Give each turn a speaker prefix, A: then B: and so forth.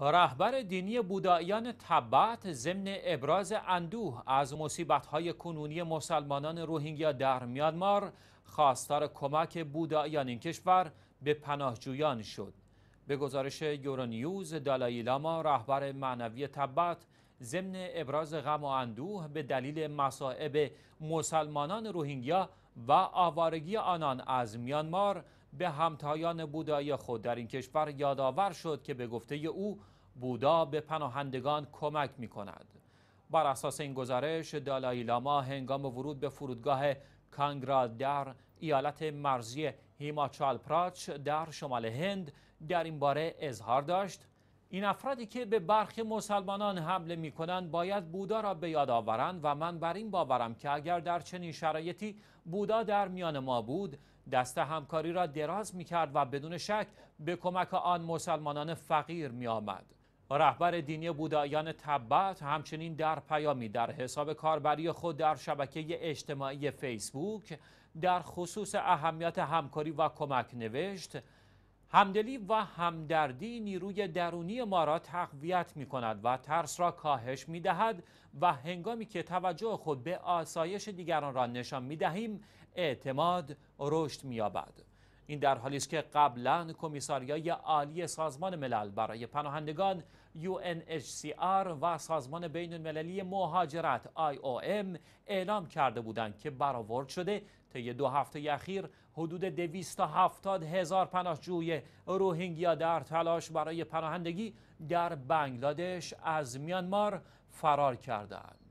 A: رهبر دینی بوداییان تبت ضمن ابراز اندوه از های کنونی مسلمانان روهینگیا در میانمار خواستار کمک بوداییان این کشور به پناهجویان شد. به گزارش یورونیوز دالایی لاما رهبر معنوی تبت ضمن ابراز غم و اندوه به دلیل مصائب مسلمانان روهینگیا و آوارگی آنان از میانمار به همتایان بودایی خود در این کشور یادآور شد که به گفته او بودا به پناهندگان کمک می کند. بر اساس این گزارش دالایی لاما هنگام ورود به فرودگاه کانگرا در ایالت مرزی هیماچال پراچ در شمال هند در این باره اظهار داشت این افرادی که به برخی مسلمانان حمله می کنند باید بودا را به یاد آورند و من بر این باورم که اگر در چنین شرایطی بودا در میان ما بود دست همکاری را دراز می کرد و بدون شک به کمک آن مسلمانان فقیر می آمد. رهبر دینی بودایان تبت همچنین در پیامی در حساب کاربری خود در شبکه اجتماعی فیسبوک در خصوص اهمیت همکاری و کمک نوشت همدلی و همدردی نیروی درونی ما را تقویت می کند و ترس را کاهش می دهد و هنگامی که توجه خود به آسایش دیگران را نشان می دهیم اعتماد رشد می این در حالی است که قبلا کمیساریای عالی سازمان ملل برای پناهندگان UNHCR و سازمان بین المللی مهاجرت IOM اعلام کرده بودند که برآورد شده طی دو هفته اخیر حدود 270 هزار پناهجوی روهینگیا در تلاش برای پناهندگی در بنگلادش از میانمار فرار کردند.